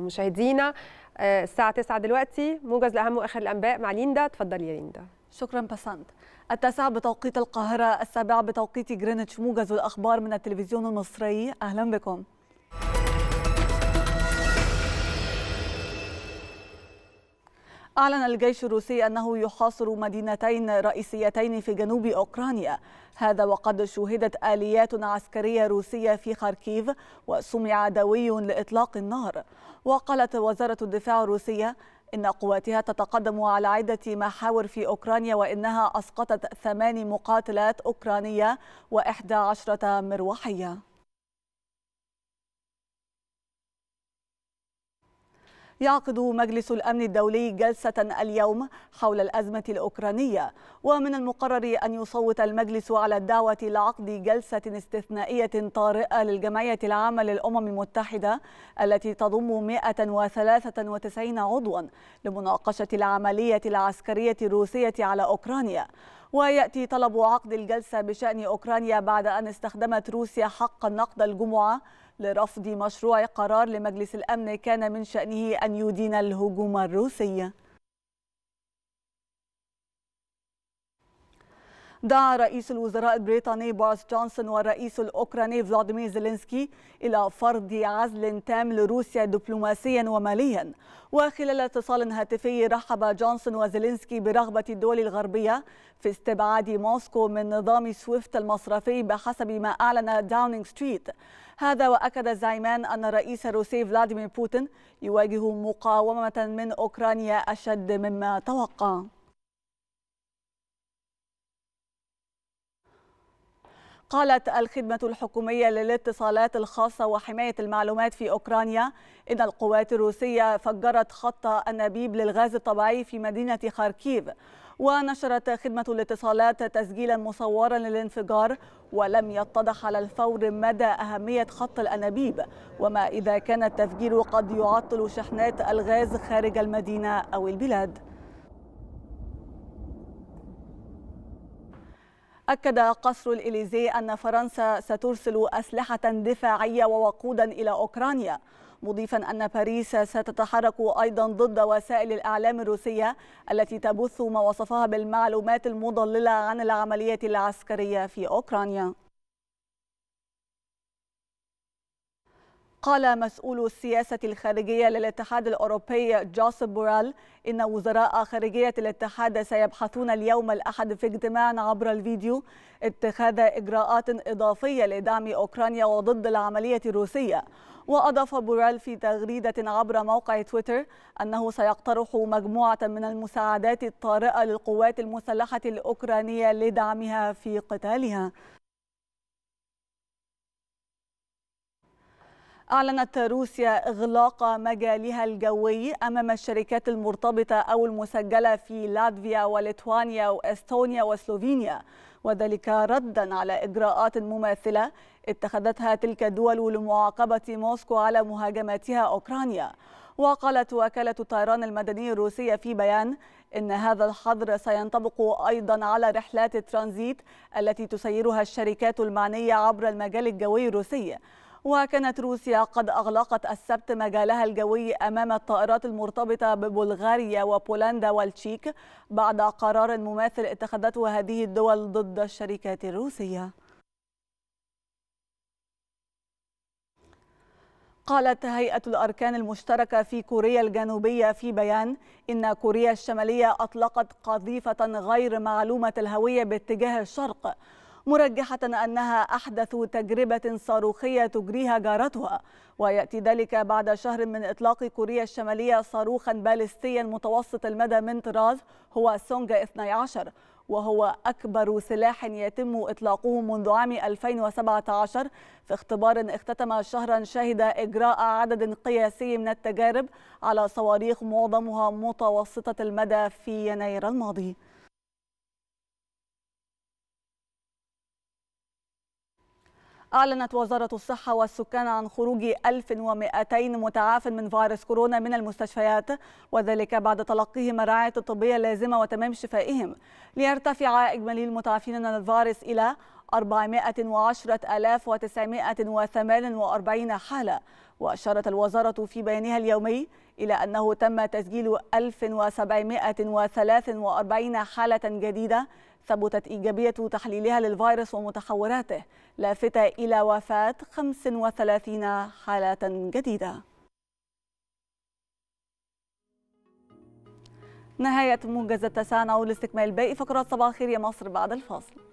مشاهدينا آه، الساعة 9 دلوقتي موجز لأهم وآخر الأنباء مع ليندا تفضل يا ليندا شكرا بسنت التاسعة بتوقيت القاهرة السابعة بتوقيت جرينتش موجز الأخبار من التلفزيون المصري أهلا بكم أعلن الجيش الروسي أنه يحاصر مدينتين رئيسيتين في جنوب أوكرانيا هذا وقد شوهدت آليات عسكرية روسية في خاركيف وسمع دوي لإطلاق النار وقالت وزارة الدفاع الروسية إن قواتها تتقدم على عدة محاور في أوكرانيا وإنها أسقطت ثمان مقاتلات أوكرانية وإحدى عشرة مروحية يعقد مجلس الأمن الدولي جلسة اليوم حول الأزمة الأوكرانية ومن المقرر أن يصوت المجلس على الدعوة لعقد جلسة استثنائية طارئة للجمعية العامة للأمم المتحدة التي تضم 193 عضوا لمناقشة العملية العسكرية الروسية على أوكرانيا ويأتي طلب عقد الجلسة بشأن أوكرانيا بعد أن استخدمت روسيا حق النقد الجمعة لرفض مشروع قرار لمجلس الأمن كان من شأنه أن يدين الهجوم الروسي دعا رئيس الوزراء البريطاني بوريس جونسون والرئيس الأوكراني فلاديمير زيلينسكي إلى فرض عزل تام لروسيا دبلوماسيا وماليا وخلال اتصال هاتفي رحب جونسون وزيلينسكي برغبة الدول الغربية في استبعاد موسكو من نظام سويفت المصرفي بحسب ما أعلن داونينغ ستريت هذا وأكد الزعيمان أن الرئيس الروسي فلاديمير بوتين يواجه مقاومة من أوكرانيا أشد مما توقع قالت الخدمة الحكومية للاتصالات الخاصة وحماية المعلومات في أوكرانيا إن القوات الروسية فجرت خط أنابيب للغاز الطبيعي في مدينة خاركيف ونشرت خدمة الاتصالات تسجيلا مصورا للانفجار ولم يتضح على الفور مدى أهمية خط الأنابيب وما إذا كان التفجير قد يعطل شحنات الغاز خارج المدينة أو البلاد أكد قصر الإليزي أن فرنسا سترسل أسلحة دفاعية ووقودا إلى أوكرانيا مضيفا أن باريس ستتحرك أيضا ضد وسائل الإعلام الروسية التي تبث ما وصفها بالمعلومات المضللة عن العملية العسكرية في أوكرانيا قال مسؤول السياسة الخارجية للاتحاد الأوروبي جوسب بورال إن وزراء خارجية الاتحاد سيبحثون اليوم الأحد في اجتماع عبر الفيديو اتخاذ إجراءات إضافية لدعم أوكرانيا وضد العملية الروسية وأضاف بورال في تغريدة عبر موقع تويتر أنه سيقترح مجموعة من المساعدات الطارئة للقوات المسلحة الأوكرانية لدعمها في قتالها أعلنت روسيا إغلاق مجالها الجوي أمام الشركات المرتبطة أو المسجلة في لاتفيا وليتوانيا وإستونيا وسلوفينيا وذلك ردا على إجراءات مماثلة اتخذتها تلك الدول لمعاقبة موسكو على مهاجماتها أوكرانيا وقالت وكالة الطيران المدني الروسية في بيان إن هذا الحظر سينطبق أيضا على رحلات الترانزيت التي تسيرها الشركات المعنية عبر المجال الجوي الروسي وكانت روسيا قد أغلقت السبت مجالها الجوي أمام الطائرات المرتبطة ببلغاريا وبولندا والتشيك بعد قرار مماثل اتخذته هذه الدول ضد الشركات الروسية قالت هيئة الأركان المشتركة في كوريا الجنوبية في بيان إن كوريا الشمالية أطلقت قذيفة غير معلومة الهوية باتجاه الشرق مرجحة أنها أحدث تجربة صاروخية تجريها جارتها ويأتي ذلك بعد شهر من إطلاق كوريا الشمالية صاروخا باليستيا متوسط المدى من طراز هو سونجا 12 وهو أكبر سلاح يتم إطلاقه منذ عام 2017 في اختبار اختتم شهرا شهد إجراء عدد قياسي من التجارب على صواريخ معظمها متوسطة المدى في يناير الماضي أعلنت وزارة الصحة والسكان عن خروج 1200 متعاف من فيروس كورونا من المستشفيات وذلك بعد تلقيهم الرعاية الطبية اللازمة وتمام شفائهم ليرتفع إجمالي المتعافين من الفيروس إلى 410948 حالة وأشارت الوزارة في بيانها اليومي إلى أنه تم تسجيل 1743 حالة جديدة ثبتت إيجابية تحليلها للفيروس ومتحوراته لافتة إلى وفاة 35 حالة جديدة نهاية موجز التسانع والاستكمال باقي فقرات صباح الخير يا مصر بعد الفاصل